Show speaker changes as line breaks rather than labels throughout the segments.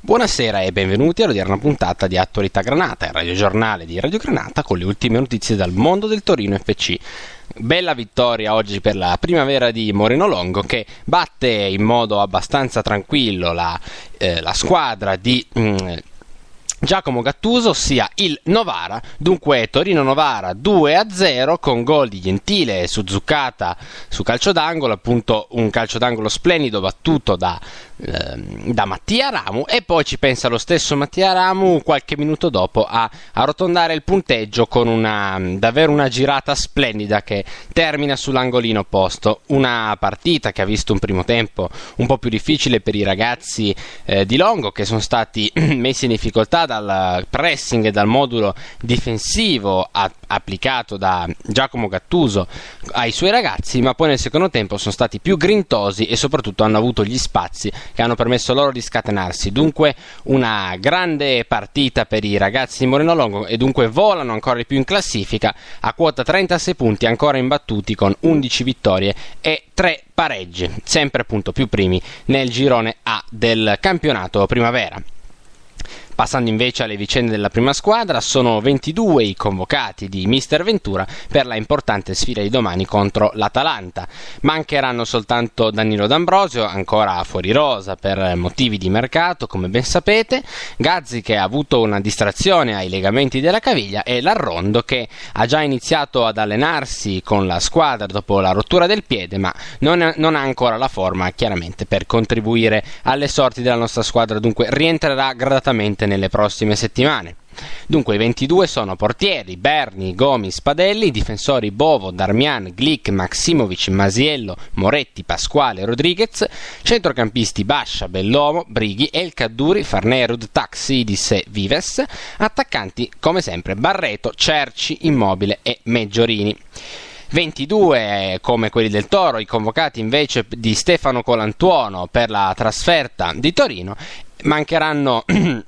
Buonasera e benvenuti all'odierna puntata di Attualità Granata, il radiogiornale di Radio Granata con le ultime notizie dal mondo del Torino FC. Bella vittoria oggi per la primavera di Moreno Longo che batte in modo abbastanza tranquillo la, eh, la squadra di... Mm, Giacomo Gattuso, ossia il Novara, dunque Torino-Novara 2-0 con gol di Gentile su Zuccata su calcio d'angolo, appunto un calcio d'angolo splendido battuto da Ehm, da Mattia Ramu e poi ci pensa lo stesso Mattia Ramu qualche minuto dopo a arrotondare il punteggio con una davvero una girata splendida che termina sull'angolino opposto una partita che ha visto un primo tempo un po' più difficile per i ragazzi eh, di Longo che sono stati messi in difficoltà dal pressing e dal modulo difensivo a applicato da Giacomo Gattuso ai suoi ragazzi, ma poi nel secondo tempo sono stati più grintosi e soprattutto hanno avuto gli spazi che hanno permesso loro di scatenarsi. Dunque una grande partita per i ragazzi di Moreno Longo e dunque volano ancora di più in classifica a quota 36 punti ancora imbattuti con 11 vittorie e 3 pareggi, sempre appunto più primi nel girone A del campionato primavera. Passando invece alle vicende della prima squadra, sono 22 i convocati di Mister Ventura per la importante sfida di domani contro l'Atalanta. Mancheranno soltanto Danilo D'Ambrosio, ancora fuori rosa per motivi di mercato, come ben sapete, Gazzi che ha avuto una distrazione ai legamenti della caviglia e Larrondo che ha già iniziato ad allenarsi con la squadra dopo la rottura del piede, ma non, è, non ha ancora la forma chiaramente per contribuire alle sorti della nostra squadra, dunque rientrerà gradatamente nelle prossime settimane. Dunque i 22 sono portieri, Berni, Gomis, Padelli, difensori Bovo, Darmian, Glick, Maximovic, Masiello, Moretti, Pasquale, Rodriguez, centrocampisti Bascia, Bellomo, Brighi, El Cadduri, Farnerud, Taxidis e Vives, attaccanti come sempre Barreto, Cerci, Immobile e Meggiorini. 22 come quelli del Toro, i convocati invece di Stefano Colantuono per la trasferta di Torino, mancheranno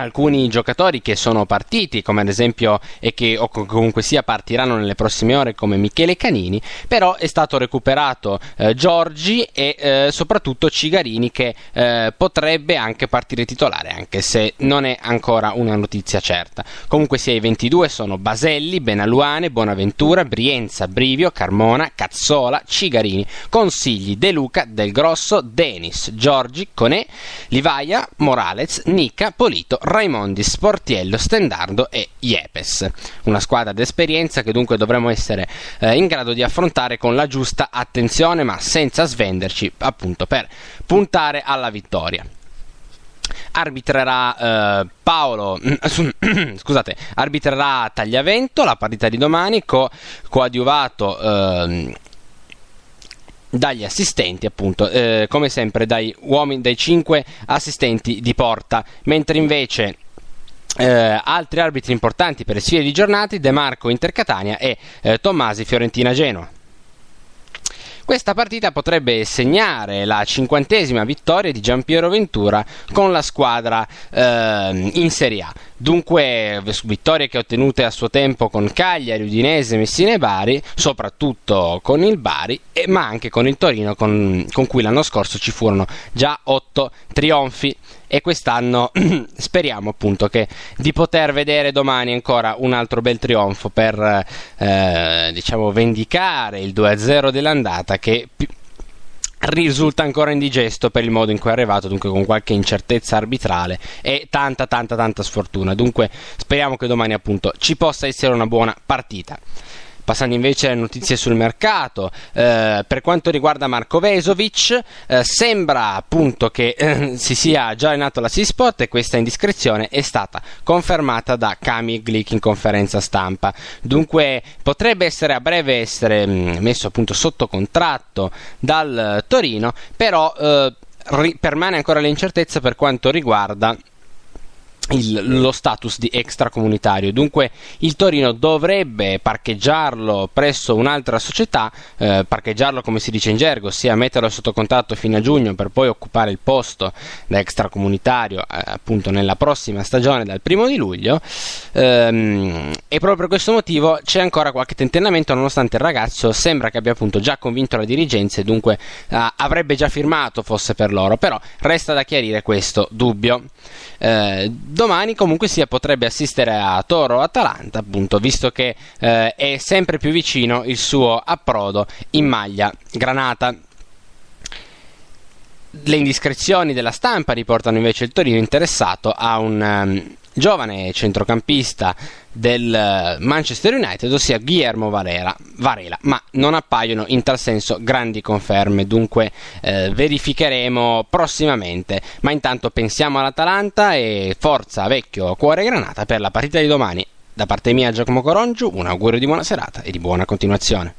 alcuni giocatori che sono partiti, come ad esempio, e che o comunque sia partiranno nelle prossime ore, come Michele Canini, però è stato recuperato eh, Giorgi e eh, soprattutto Cigarini che eh, potrebbe anche partire titolare, anche se non è ancora una notizia certa. Comunque sia i 22 sono Baselli, Benaluane, Bonaventura, Brienza, Brivio, Carmona, Cazzola, Cigarini, Consigli, De Luca, Del Grosso, Denis, Giorgi, Conè, Livaia, Morales, Nica, Polito Raimondi, Sportiello, Stendardo e Iepes. Una squadra d'esperienza che dunque dovremo essere eh, in grado di affrontare con la giusta attenzione ma senza svenderci appunto per puntare alla vittoria arbitrerà eh, Paolo scusate arbitrerà Tagliavento la partita di domani co- coadiuvato eh, dagli assistenti, appunto, eh, come sempre dai uomini, dai 5 assistenti di porta, mentre invece eh, altri arbitri importanti per le sfide di giornata De Marco Intercatania e eh, Tommasi Fiorentina Genoa. Questa partita potrebbe segnare la cinquantesima vittoria di Giampiero Ventura con la squadra eh, in Serie A. Dunque, vittorie che ottenute a suo tempo con Cagliari, Udinese, Messina e Bari, soprattutto con il Bari, e, ma anche con il Torino, con, con cui l'anno scorso ci furono già otto trionfi e quest'anno speriamo appunto che di poter vedere domani ancora un altro bel trionfo per eh, diciamo vendicare il 2-0 dell'andata che risulta ancora indigesto per il modo in cui è arrivato, dunque con qualche incertezza arbitrale e tanta tanta tanta sfortuna. Dunque speriamo che domani appunto ci possa essere una buona partita. Passando invece alle notizie sul mercato, eh, per quanto riguarda Marco Vesovic, eh, sembra appunto che eh, si sia già allenato la C-Spot e questa indiscrezione è stata confermata da Kami Glick in conferenza stampa. Dunque potrebbe essere a breve essere mm, messo appunto sotto contratto dal eh, Torino, però eh, ri- permane ancora l'incertezza per quanto riguarda il, lo status di extracomunitario. Dunque il Torino dovrebbe parcheggiarlo presso un'altra società, eh, parcheggiarlo come si dice in gergo, ossia metterlo sotto contatto fino a giugno per poi occupare il posto da extracomunitario eh, appunto nella prossima stagione dal primo di luglio. Ehm, e proprio per questo motivo c'è ancora qualche tentennamento nonostante il ragazzo sembra che abbia appunto già convinto la dirigenza e dunque eh, avrebbe già firmato fosse per loro, però resta da chiarire questo dubbio. Eh, domani comunque sia potrebbe assistere a Toro-Atalanta, appunto, visto che eh, è sempre più vicino il suo approdo in maglia granata. Le indiscrezioni della stampa riportano invece il Torino interessato a un... Um, giovane centrocampista del eh, Manchester United, ossia Guillermo Varela, Varela, ma non appaiono in tal senso grandi conferme, dunque eh, verificheremo prossimamente, ma intanto pensiamo all'Atalanta e forza vecchio cuore granata per la partita di domani. Da parte mia Giacomo Corongiu, un augurio di buona serata e di buona continuazione.